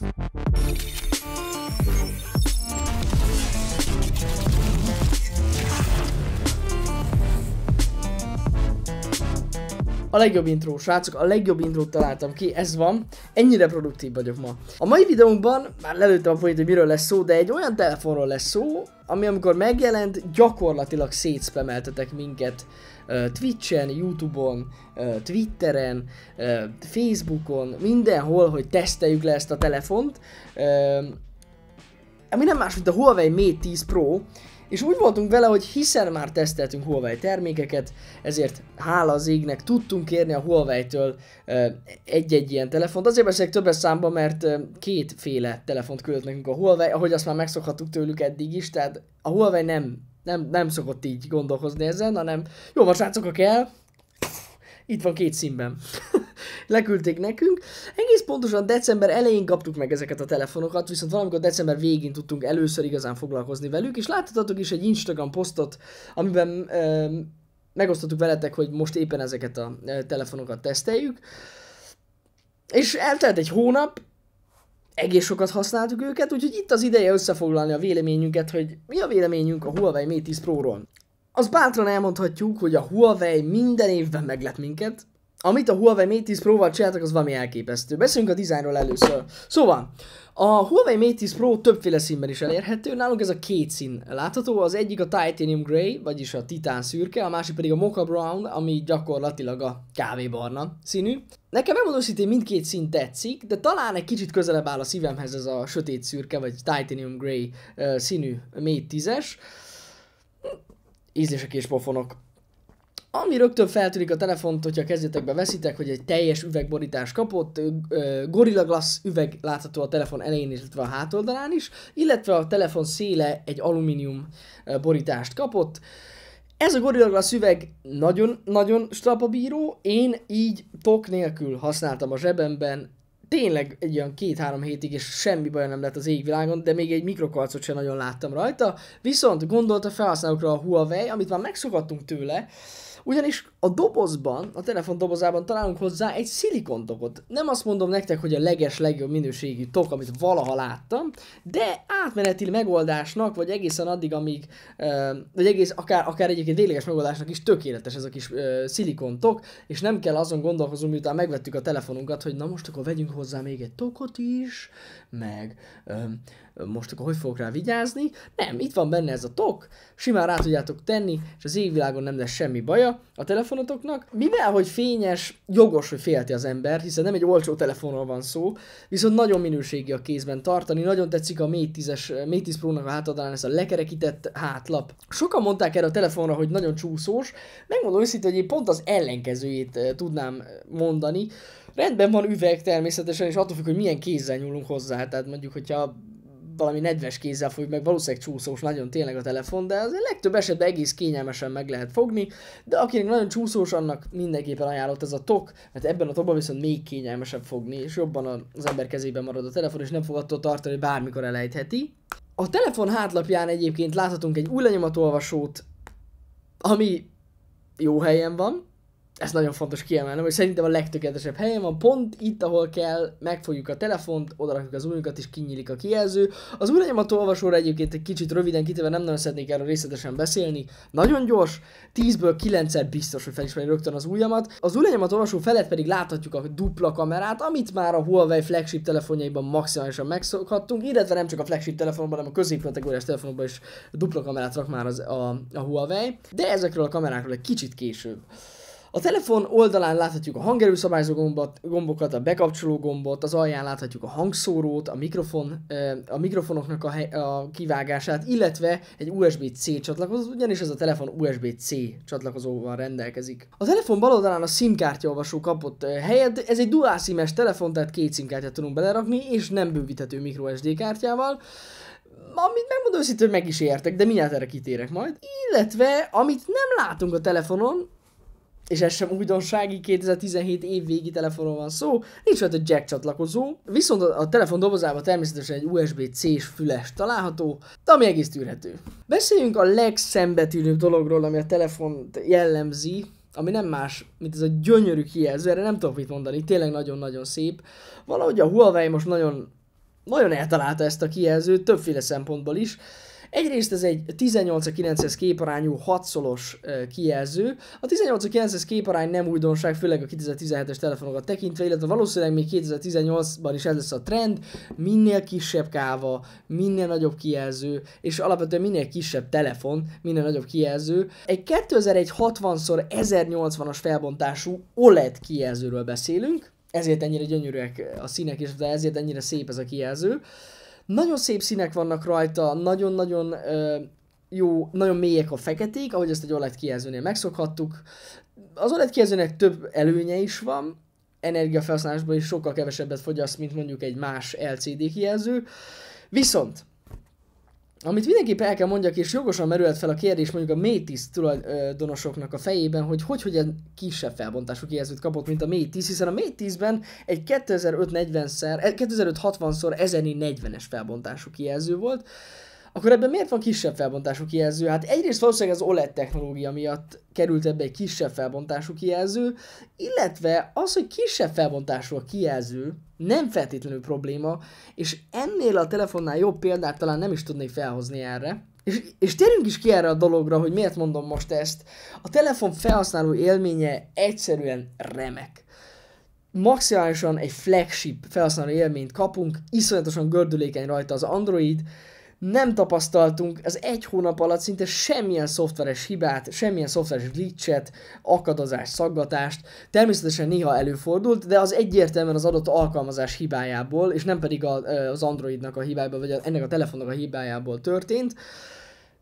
ます。A legjobb intro, srácok, a legjobb intrót találtam ki, ez van. Ennyire produktív vagyok ma. A mai videónkban, már lelőttem a folyt, hogy miről lesz szó, de egy olyan telefonról lesz szó, ami amikor megjelent, gyakorlatilag szétszpemeltetek minket uh, Twitch-en, Youtube-on, uh, Twitteren, uh, Facebookon, mindenhol, hogy teszteljük le ezt a telefont. Uh, ami nem más, mint a Huawei Mate 10 Pro, és úgy voltunk vele, hogy hiszen már teszteltünk Huawei termékeket, ezért hála az égnek tudtunk kérni a Huawei-től egy-egy ilyen telefont. Azért beszélek többes számba, mert kétféle telefont küldött nekünk a Huawei, ahogy azt már megszokhattuk tőlük eddig is, tehát a Huawei nem, nem, nem szokott így gondolkozni ezen, hanem jó, most srácok, kell, itt van két színben leküldték nekünk. Egész pontosan december elején kaptuk meg ezeket a telefonokat, viszont valamikor december végén tudtunk először igazán foglalkozni velük, és láthatatok is egy Instagram posztot, amiben ö, megosztottuk veletek, hogy most éppen ezeket a e, telefonokat teszteljük. És eltelt egy hónap, egész sokat használtuk őket, úgyhogy itt az ideje összefoglalni a véleményünket, hogy mi a véleményünk a Huawei Mate 10 Pro-ról. Azt bátran elmondhatjuk, hogy a Huawei minden évben meglep minket, amit a Huawei Mate 10 Pro-val csináltak, az valami elképesztő. Beszéljünk a dizájnról először. Szóval, a Huawei Mate 10 Pro többféle színben is elérhető, nálunk ez a két szín látható, az egyik a Titanium Grey, vagyis a titán szürke, a másik pedig a Mocha Brown, ami gyakorlatilag a kávébarna színű. Nekem megmondom szintén mindkét szín tetszik, de talán egy kicsit közelebb áll a szívemhez ez a sötét szürke, vagy Titanium Grey uh, színű Mate 10-es. Ízlések és pofonok. Ami rögtön feltűnik a telefont, hogyha kezdetekbe veszitek, hogy egy teljes üvegborítást kapott, Gorilla Glass üveg látható a telefon elején, illetve a hátoldalán is, illetve a telefon széle egy alumínium borítást kapott. Ez a Gorilla Glass üveg nagyon-nagyon strapabíró, én így tok nélkül használtam a zsebemben, tényleg egy olyan két-három hétig, és semmi baj nem lett az égvilágon, de még egy mikrokarcot sem nagyon láttam rajta, viszont gondolt a felhasználókra a Huawei, amit már megszokhattunk tőle, ugyanis a dobozban, a telefon dobozában találunk hozzá egy szilikontokot. Nem azt mondom nektek, hogy a leges, legjobb minőségű tok, amit valaha láttam, de átmeneti megoldásnak, vagy egészen addig, amíg, vagy egész, akár, akár egyébként végleges megoldásnak is tökéletes ez a kis szilikontok, és nem kell azon gondolkozunk, miután megvettük a telefonunkat, hogy na most akkor vegyünk hozzá még egy tokot is, meg most akkor hogy fogok rá vigyázni? Nem, itt van benne ez a tok, simán rá tudjátok tenni, és az égvilágon nem lesz semmi baja a telefonotoknak. Mivel, hogy fényes, jogos, hogy félti az ember, hiszen nem egy olcsó telefonról van szó, viszont nagyon minőségi a kézben tartani, nagyon tetszik a Mate 10-es, Mate 10 Pro-nak a hátadalán ez a lekerekített hátlap. Sokan mondták erre a telefonra, hogy nagyon csúszós, megmondom őszintén, hogy én pont az ellenkezőjét eh, tudnám eh, mondani, rendben van üveg természetesen, és attól függ, hogy milyen kézzel nyúlunk hozzá. Tehát mondjuk, hogyha valami nedves kézzel fogjuk, meg valószínűleg csúszós nagyon tényleg a telefon, de az a legtöbb esetben egész kényelmesen meg lehet fogni, de akinek nagyon csúszós, annak mindenképpen ajánlott ez a tok, mert ebben a tokban viszont még kényelmesebb fogni, és jobban az ember kezében marad a telefon, és nem fog attól tartani, hogy bármikor elejtheti. A telefon hátlapján egyébként láthatunk egy új lenyomatolvasót, ami jó helyen van, ez nagyon fontos kiemelnem, hogy szerintem a legtökéletesebb helyen van, pont itt, ahol kell, megfogjuk a telefont, odarakjuk az ujjunkat, és kinyílik a kijelző. Az ujjanyomat olvasóra egyébként egy kicsit röviden kitéve nem nagyon szeretnék erről részletesen beszélni. Nagyon gyors, 10-ből 9 biztos, hogy felismeri rögtön az ujjamat. Az ujjanyomat olvasó felett pedig láthatjuk a dupla kamerát, amit már a Huawei flagship telefonjaiban maximálisan megszokhattunk, illetve nem csak a flagship telefonban, hanem a középkategóriás telefonokban is dupla kamerát rak már az, a, a Huawei, de ezekről a kamerákról egy kicsit később. A telefon oldalán láthatjuk a hangerőszabályzó gombot, gombokat, a bekapcsoló gombot, az alján láthatjuk a hangszórót, a, mikrofon, a mikrofonoknak a, hely, a kivágását, illetve egy USB-C csatlakozót, ugyanis ez a telefon USB-C csatlakozóval rendelkezik. A telefon bal oldalán a SIM-kártyaolvasó kapott helyet, ez egy dual sim telefon, tehát két SIM kártyát tudunk belerakni, és nem bővíthető microSD kártyával amit megmondom őszintén, hogy meg is értek, de mindjárt erre kitérek majd. Illetve, amit nem látunk a telefonon, és ez sem újdonsági, 2017 év végi telefonról van szó, nincs rajta jack csatlakozó, viszont a telefon dobozában természetesen egy USB-C-s füles található, de ami egész tűrhető. Beszéljünk a legszembetűnőbb dologról, ami a telefont jellemzi, ami nem más, mint ez a gyönyörű kijelző, erre nem tudok mit mondani, tényleg nagyon-nagyon szép. Valahogy a Huawei most nagyon, nagyon eltalálta ezt a kijelzőt, többféle szempontból is. Egyrészt ez egy 18-900 képarányú 6-szolos kijelző. A 18-900 képarány nem újdonság, főleg a 2017-es telefonokat tekintve, illetve valószínűleg még 2018-ban is ez lesz a trend, minél kisebb káva, minél nagyobb kijelző, és alapvetően minél kisebb telefon, minél nagyobb kijelző. Egy 2001 60x1080-as felbontású OLED kijelzőről beszélünk, ezért ennyire gyönyörűek a színek, és ezért ennyire szép ez a kijelző. Nagyon szép színek vannak rajta, nagyon-nagyon uh, jó, nagyon mélyek a feketék, ahogy ezt egy OLED kijelzőnél megszokhattuk. Az OLED kijelzőnek több előnye is van, energiafelhasználásban is sokkal kevesebbet fogyaszt, mint mondjuk egy más LCD kijelző. Viszont amit mindenképp el kell mondjak, és jogosan merülhet fel a kérdés mondjuk a Métis tulajdonosoknak a fejében, hogy hogy, hogy egy kisebb felbontású kijelzőt kapott, mint a Métis, hiszen a Métisben egy 2540-szer, 2560 x 1040-es felbontású kijelző volt, akkor ebben miért van kisebb felbontású kijelző? Hát egyrészt valószínűleg az OLED technológia miatt került ebbe egy kisebb felbontású kijelző, illetve az, hogy kisebb felbontású a kijelző, nem feltétlenül probléma, és ennél a telefonnál jobb példát talán nem is tudnék felhozni erre. És, és térjünk is ki erre a dologra, hogy miért mondom most ezt. A telefon felhasználó élménye egyszerűen remek maximálisan egy flagship felhasználó élményt kapunk, iszonyatosan gördülékeny rajta az Android, nem tapasztaltunk az egy hónap alatt szinte semmilyen szoftveres hibát, semmilyen szoftveres glitchet, akadozást, szaggatást. Természetesen néha előfordult, de az egyértelműen az adott alkalmazás hibájából, és nem pedig az Androidnak a hibájából, vagy ennek a telefonnak a hibájából történt.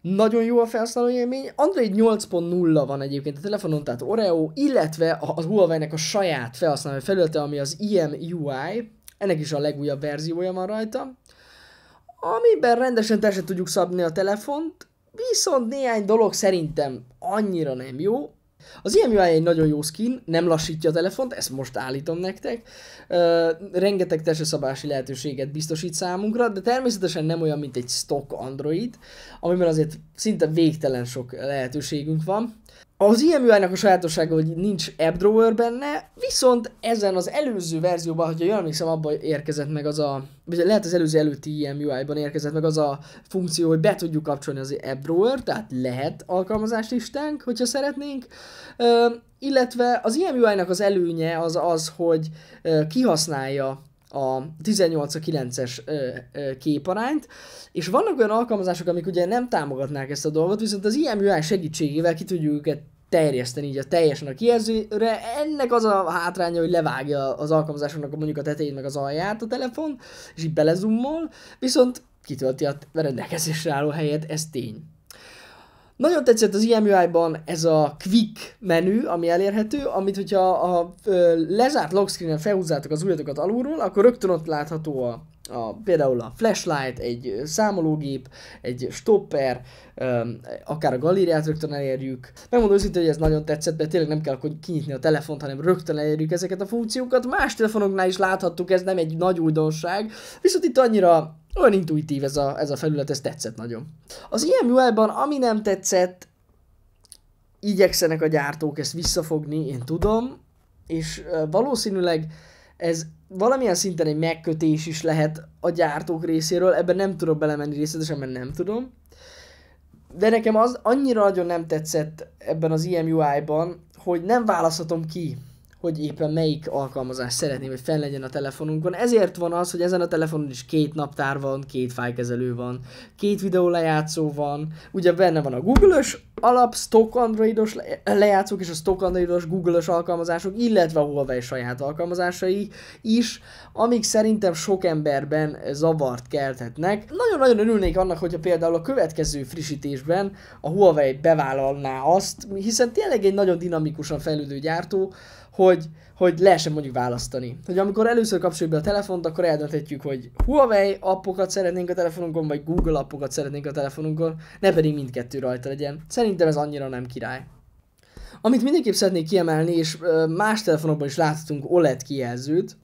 Nagyon jó a felszálló élmény. Android 8.0 van egyébként a telefonon, tehát Oreo, illetve a Huawei-nek a saját felhasználó felülete, ami az IMUI, ennek is a legújabb verziója van rajta amiben rendesen te tudjuk szabni a telefont, viszont néhány dolog szerintem annyira nem jó. Az IMUI egy nagyon jó skin, nem lassítja a telefont, ezt most állítom nektek. Uh, rengeteg testőszabási lehetőséget biztosít számunkra, de természetesen nem olyan, mint egy stock Android, amiben azért szinte végtelen sok lehetőségünk van. Az ilyen műanyagnak a sajátossága, hogy nincs drawer benne, viszont ezen az előző verzióban, hogyha jól emlékszem, abban érkezett meg az a, vagy lehet az előző előtti ilyen ban érkezett meg az a funkció, hogy be tudjuk kapcsolni az drawer, tehát lehet alkalmazást listánk, hogyha szeretnénk. Ö, illetve az ilyen nak az előnye az az, hogy ö, kihasználja a 18 9-es képarányt, és vannak olyan alkalmazások, amik ugye nem támogatnák ezt a dolgot, viszont az IMUI segítségével ki tudjuk őket terjeszteni így a teljesen a kijelzőre. Ennek az a hátránya, hogy levágja az alkalmazásoknak mondjuk a tetejét meg az alját a telefon, és így belezummol, viszont kitölti a rendelkezésre álló helyet, ez tény. Nagyon tetszett az e imui ban ez a quick menü, ami elérhető, amit hogyha a, a lezárt lockscreen-en felhúzzátok az ujjatokat alulról, akkor rögtön ott látható a a, például a flashlight, egy számológép, egy stopper, um, akár a galériát rögtön elérjük. Megmondom őszintén, hogy ez nagyon tetszett, mert tényleg nem kell akkor kinyitni a telefont, hanem rögtön elérjük ezeket a funkciókat. Más telefonoknál is láthattuk, ez nem egy nagy újdonság, viszont itt annyira olyan intuitív ez a, ez a felület, ez tetszett nagyon. Az IMUI-ban, ami nem tetszett, igyekszenek a gyártók ezt visszafogni, én tudom, és valószínűleg ez valamilyen szinten egy megkötés is lehet a gyártók részéről, ebben nem tudok belemenni részletesen, mert nem tudom. De nekem az annyira nagyon nem tetszett ebben az IMUI-ban, hogy nem választhatom ki hogy éppen melyik alkalmazást szeretném, hogy fel legyen a telefonunkon. Ezért van az, hogy ezen a telefonon is két naptár van, két fájkezelő van, két videó lejátszó van, ugye benne van a Google-ös alap stock androidos lejátszók és a stock androidos Google-ös alkalmazások, illetve a Huawei saját alkalmazásai is, amik szerintem sok emberben zavart kelthetnek. Nagyon-nagyon örülnék annak, hogyha például a következő frissítésben a Huawei bevállalná azt, hiszen tényleg egy nagyon dinamikusan fejlődő gyártó, hogy, hogy lehessen mondjuk választani. Hogy amikor először kapcsoljuk be a telefont, akkor eldönthetjük, hogy Huawei appokat szeretnénk a telefonunkon, vagy Google appokat szeretnénk a telefonunkon, ne pedig mindkettő rajta legyen. Szerintem ez annyira nem király. Amit mindenképp szeretnék kiemelni, és más telefonokban is láthatunk OLED kijelzőt,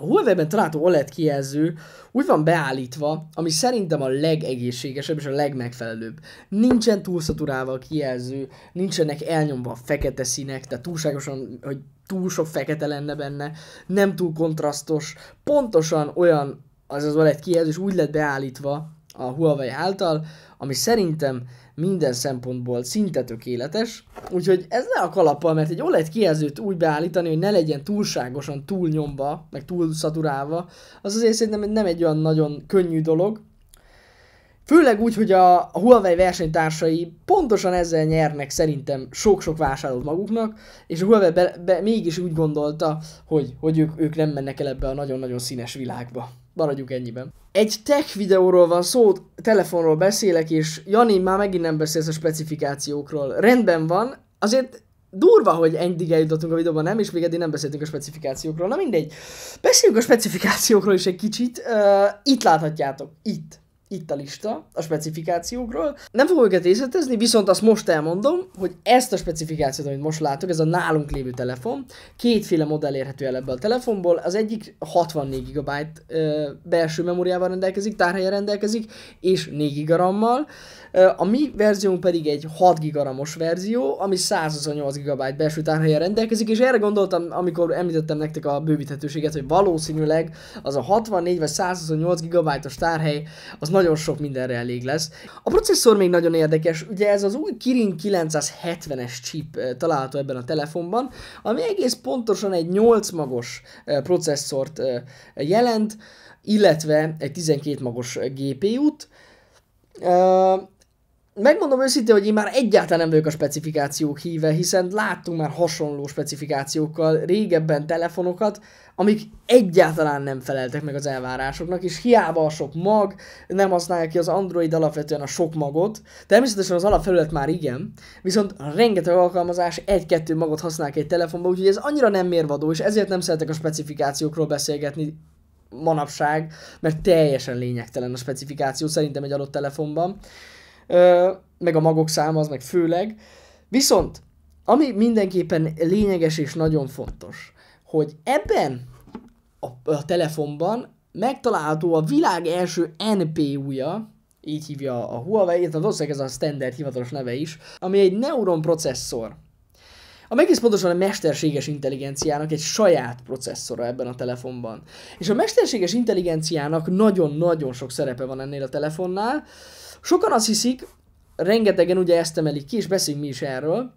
a Huawei-ben található OLED kijelző úgy van beállítva, ami szerintem a legegészségesebb és a legmegfelelőbb. Nincsen túlszaturálva a kijelző, nincsenek elnyomva a fekete színek, tehát túlságosan, hogy túl sok fekete lenne benne, nem túl kontrasztos, pontosan olyan az az OLED kijelző, és úgy lett beállítva, a Huawei által, ami szerintem minden szempontból szinte tökéletes, úgyhogy ez ne a kalappal, mert egy OLED kijelzőt úgy beállítani, hogy ne legyen túlságosan túlnyomva, meg túl szaturálva, az azért szerintem nem egy olyan nagyon könnyű dolog, Főleg úgy, hogy a, Huawei versenytársai pontosan ezzel nyernek szerintem sok-sok vásárolt maguknak, és a Huawei be, be, mégis úgy gondolta, hogy, hogy ők, ők nem mennek el ebbe a nagyon-nagyon színes világba maradjuk ennyiben. Egy tech videóról van szó, telefonról beszélek, és Jani már megint nem beszélsz a specifikációkról. Rendben van, azért durva, hogy eddig eljutottunk a videóban, nem? És még eddig nem beszéltünk a specifikációkról. Na mindegy. Beszéljünk a specifikációkról is egy kicsit. Uh, itt láthatjátok. Itt itt a lista a specifikációkról. Nem fogok őket részletezni, viszont azt most elmondom, hogy ezt a specifikációt, amit most látok, ez a nálunk lévő telefon, kétféle modell érhető el ebből a telefonból, az egyik 64 GB belső memóriával rendelkezik, tárhelye rendelkezik, és 4 GB RAM-mal, a mi verziónk pedig egy 6 gigaramos verzió, ami 128 GB belső tárhelyen rendelkezik, és erre gondoltam, amikor említettem nektek a bővíthetőséget, hogy valószínűleg az a 64 vagy 128 GB-os tárhely az nagyon sok mindenre elég lesz. A processzor még nagyon érdekes, ugye ez az új Kirin 970-es chip található ebben a telefonban, ami egész pontosan egy 8 magos processzort jelent, illetve egy 12 magos GPU-t megmondom őszintén, hogy én már egyáltalán nem vagyok a specifikációk híve, hiszen láttunk már hasonló specifikációkkal régebben telefonokat, amik egyáltalán nem feleltek meg az elvárásoknak, és hiába a sok mag, nem használja ki az Android alapvetően a sok magot, természetesen az alapfelület már igen, viszont rengeteg alkalmazás egy-kettő magot használ ki egy telefonba, úgyhogy ez annyira nem mérvadó, és ezért nem szeretek a specifikációkról beszélgetni manapság, mert teljesen lényegtelen a specifikáció szerintem egy adott telefonban meg a magok száma az meg főleg. Viszont, ami mindenképpen lényeges és nagyon fontos, hogy ebben a, a telefonban megtalálható a világ első NPU-ja, így hívja a Huawei, tehát valószínűleg ez a standard hivatalos neve is, ami egy neuron processzor. A megész pontosan a mesterséges intelligenciának egy saját processzora ebben a telefonban. És a mesterséges intelligenciának nagyon-nagyon sok szerepe van ennél a telefonnál, Sokan azt hiszik, rengetegen ugye ezt emelik ki, és beszéljünk mi is erről,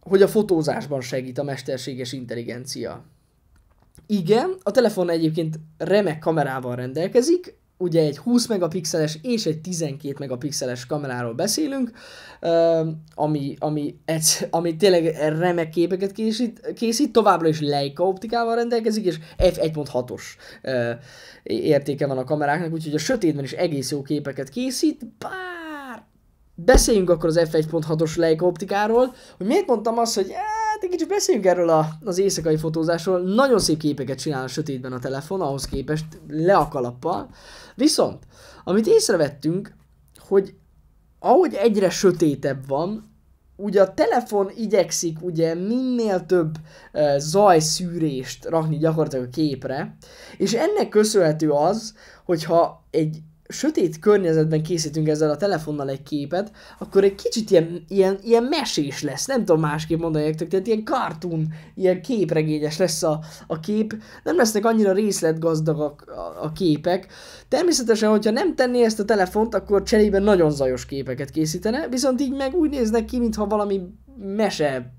hogy a fotózásban segít a mesterséges intelligencia. Igen, a telefon egyébként remek kamerával rendelkezik, ugye egy 20 megapixeles és egy 12 megapixeles kameráról beszélünk, ami, ami, egy, ami tényleg remek képeket készít, készít, továbbra is Leica optikával rendelkezik, és f1.6-os értéke van a kameráknak, úgyhogy a sötétben is egész jó képeket készít, bár beszéljünk akkor az f1.6-os Leica optikáról, hogy miért mondtam azt, hogy hát egy kicsit beszéljünk erről a, az éjszakai fotózásról. Nagyon szép képeket csinál a sötétben a telefon, ahhoz képest le a kalappal. Viszont, amit észrevettünk, hogy ahogy egyre sötétebb van, ugye a telefon igyekszik ugye minél több e, zajszűrést rakni gyakorlatilag a képre, és ennek köszönhető az, hogyha egy sötét környezetben készítünk ezzel a telefonnal egy képet, akkor egy kicsit ilyen, ilyen, ilyen mesés lesz, nem tudom másképp mondani tehát ilyen cartoon, ilyen képregényes lesz a, a kép, nem lesznek annyira részletgazdagak a, a képek. Természetesen, hogyha nem tenné ezt a telefont, akkor cserében nagyon zajos képeket készítene, viszont így meg úgy néznek ki, mintha valami mese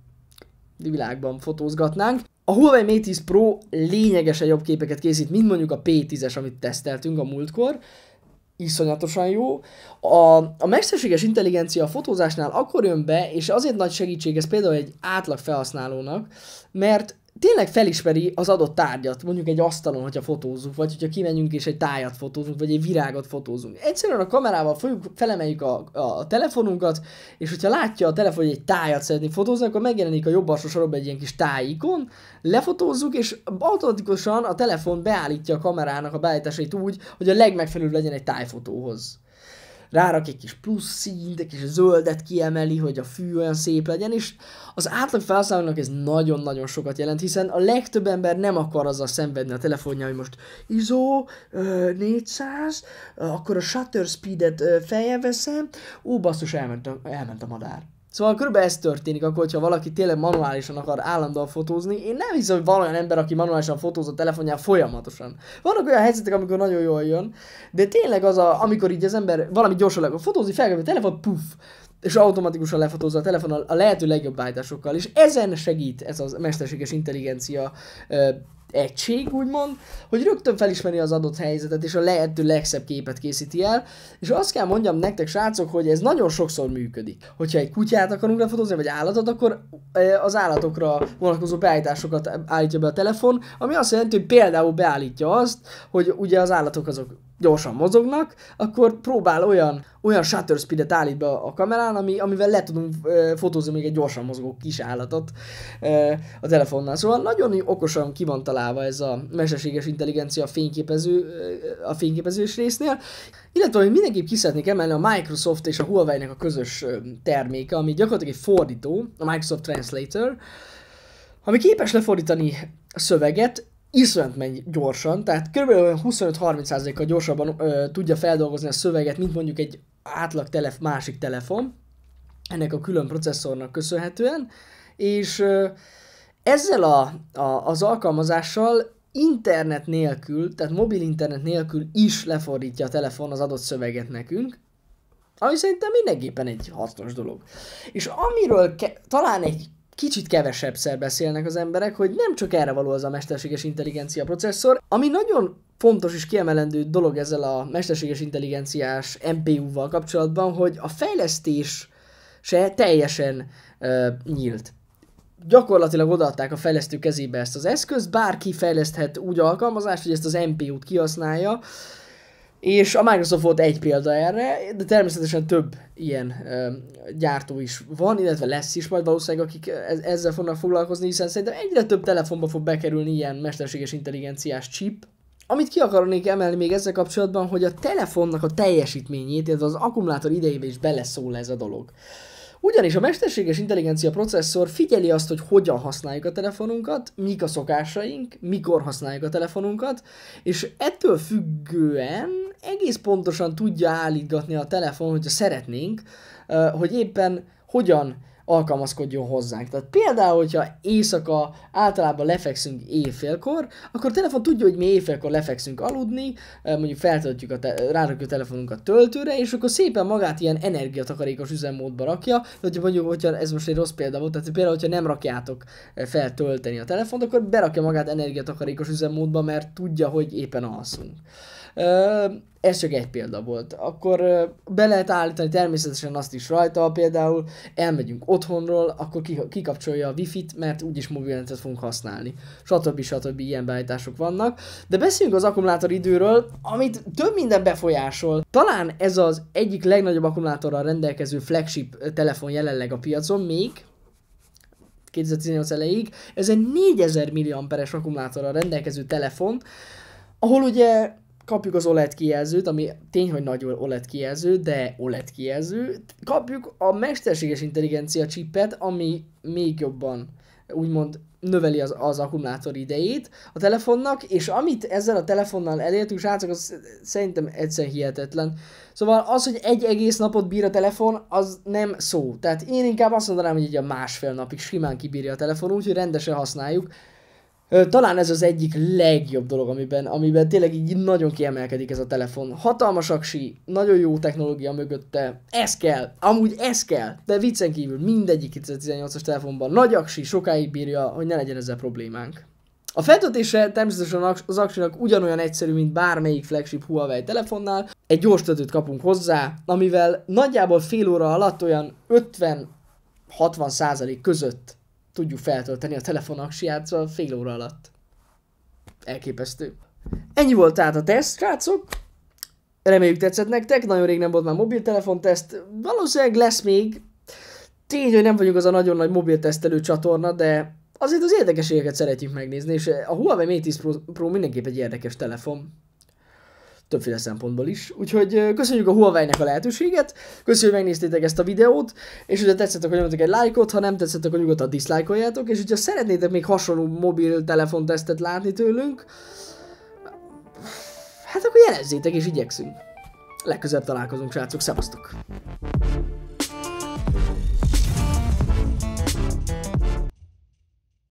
világban fotózgatnánk. A Huawei Mate 10 Pro lényegesen jobb képeket készít, mint mondjuk a P10-es, amit teszteltünk a múltkor, iszonyatosan jó. A, a mesterséges intelligencia a fotózásnál akkor jön be, és azért nagy segítség ez például egy átlag felhasználónak, mert tényleg felismeri az adott tárgyat, mondjuk egy asztalon, hogyha fotózunk, vagy hogyha kimenjünk és egy tájat fotózunk, vagy egy virágot fotózunk. Egyszerűen a kamerával folyunk, felemeljük a, a telefonunkat, és hogyha látja a telefon, hogy egy tájat szeretnénk fotózni, akkor megjelenik a jobb alsó sorokban egy ilyen kis tájikon, lefotózzuk, és automatikusan a telefon beállítja a kamerának a beállításait úgy, hogy a legmegfelelőbb legyen egy tájfotóhoz rárak egy kis plusz színt, egy kis zöldet kiemeli, hogy a fű olyan szép legyen, és az átlag felhasználónak ez nagyon-nagyon sokat jelent, hiszen a legtöbb ember nem akar azzal szenvedni a telefonja, hogy most ISO 400, akkor a shutter speedet feljeveszem, ó, basszus, elment a, elment a madár. Szóval körülbelül ez történik akkor, hogyha valaki tényleg manuálisan akar állandóan fotózni. Én nem hiszem, hogy van olyan ember, aki manuálisan fotóz a telefonján folyamatosan. Vannak olyan helyzetek, amikor nagyon jól jön, de tényleg az, a, amikor így az ember valami gyorsan akar fotózni, felkapja a telefon, puff, és automatikusan lefotózza a telefon a lehető legjobb állításokkal, és ezen segít ez a mesterséges intelligencia egység, úgymond, hogy rögtön felismeri az adott helyzetet, és a lehető legszebb képet készíti el. És azt kell mondjam nektek, srácok, hogy ez nagyon sokszor működik. Hogyha egy kutyát akarunk lefotózni, vagy állatot, akkor e, az állatokra vonatkozó beállításokat állítja be a telefon, ami azt jelenti, hogy például beállítja azt, hogy ugye az állatok azok gyorsan mozognak, akkor próbál olyan, olyan shutter speedet állít be a kamerán, ami, amivel le tudunk e, fotózni még egy gyorsan mozgó kis állatot e, a telefonnál. Szóval nagyon okosan ki van találva ez a mesterséges intelligencia a fényképező, a fényképezés résznél, illetve hogy mindenképp ki szeretnék emelni a Microsoft és a Huawei-nek a közös terméke, ami gyakorlatilag egy fordító, a Microsoft Translator, ami képes lefordítani a szöveget iszonyat megy gyorsan, tehát kb. 25-30%-kal gyorsabban ö, tudja feldolgozni a szöveget, mint mondjuk egy átlag telef, másik telefon, ennek a külön processzornak köszönhetően, és ö, ezzel a, a, az alkalmazással internet nélkül, tehát mobil internet nélkül is lefordítja a telefon az adott szöveget nekünk, ami szerintem mindenképpen egy hasznos dolog. És amiről ke- talán egy kicsit kevesebb szer beszélnek az emberek, hogy nem csak erre való az a mesterséges intelligencia processzor, ami nagyon fontos és kiemelendő dolog ezzel a mesterséges intelligenciás MPU-val kapcsolatban, hogy a fejlesztés se teljesen uh, nyílt. Gyakorlatilag odaadták a fejlesztő kezébe ezt az eszközt, bárki fejleszthet úgy alkalmazást, hogy ezt az MPU-t kihasználja, és a Microsoft volt egy példa erre, de természetesen több ilyen ö, gyártó is van, illetve lesz is majd valószínűleg, akik e-, e-, ezzel fognak foglalkozni, hiszen szerintem egyre több telefonba fog bekerülni ilyen mesterséges intelligenciás chip. Amit ki akarnék emelni még ezzel kapcsolatban, hogy a telefonnak a teljesítményét, illetve az akkumulátor idejébe is beleszól ez a dolog. Ugyanis a mesterséges intelligencia processzor figyeli azt, hogy hogyan használjuk a telefonunkat, mik a szokásaink, mikor használjuk a telefonunkat, és ettől függően egész pontosan tudja állítgatni a telefon, hogyha szeretnénk, hogy éppen hogyan alkalmazkodjon hozzánk. Tehát például, hogyha éjszaka általában lefekszünk éjfélkor, akkor a telefon tudja, hogy mi éjfélkor lefekszünk aludni, eh, mondjuk feltöltjük a te- rárakjuk a telefonunkat töltőre, és akkor szépen magát ilyen energiatakarékos üzemmódba rakja, hogy mondjuk, hogyha ez most egy rossz példa volt, tehát például, hogyha nem rakjátok eh, feltölteni a telefont, akkor berakja magát energiatakarékos üzemmódba, mert tudja, hogy éppen alszunk. Ez csak egy példa volt. Akkor be lehet állítani természetesen azt is rajta, például elmegyünk otthonról, akkor kikapcsolja a wifi-t, mert úgyis mobilnetet fogunk használni. Stb. stb. ilyen beállítások vannak. De beszéljünk az akkumulátor időről, amit több minden befolyásol. Talán ez az egyik legnagyobb akkumulátorral rendelkező flagship telefon jelenleg a piacon még, 2018 elejéig, ez egy 4000 milliamperes akkumulátorral rendelkező telefon, ahol ugye kapjuk az OLED kijelzőt, ami tény, hogy nagy OLED kijelző, de OLED kijelző. Kapjuk a mesterséges intelligencia chipet, ami még jobban úgymond növeli az, az akkumulátor idejét a telefonnak, és amit ezzel a telefonnal elértünk, srácok, az szerintem egyszer hihetetlen. Szóval az, hogy egy egész napot bír a telefon, az nem szó. Tehát én inkább azt mondanám, hogy egy a másfél napig simán kibírja a telefon, úgyhogy rendesen használjuk. Talán ez az egyik legjobb dolog, amiben, amiben tényleg így nagyon kiemelkedik ez a telefon. Hatalmas aksi, nagyon jó technológia mögötte, ez kell, amúgy ez kell, de viccen kívül mindegyik 2018-as telefonban nagy aksi, sokáig bírja, hogy ne legyen ezzel problémánk. A feltöltése természetesen az aksinak ugyanolyan egyszerű, mint bármelyik flagship Huawei telefonnál. Egy gyors töltőt kapunk hozzá, amivel nagyjából fél óra alatt olyan 50-60% között tudjuk feltölteni a telefon aksiát fél óra alatt. Elképesztő. Ennyi volt tehát a teszt, srácok. Reméljük tetszett nektek, nagyon rég nem volt már mobiltelefon teszt, valószínűleg lesz még. Tény, hogy nem vagyunk az a nagyon nagy mobiltesztelő csatorna, de azért az érdekeségeket szeretjük megnézni, és a Huawei Mate 10 Pro, Pro mindenképp egy érdekes telefon többféle szempontból is. Úgyhogy köszönjük a Huawei-nek a lehetőséget, köszönjük, hogy megnéztétek ezt a videót, és hogyha tetszett, akkor nyomjatok egy lájkot, ha nem tetszett, akkor nyugodtan diszlájkoljátok, és hogyha szeretnétek még hasonló mobiltelefon tesztet látni tőlünk, hát akkor jelezzétek, és igyekszünk. Legközelebb találkozunk, srácok, szevasztok!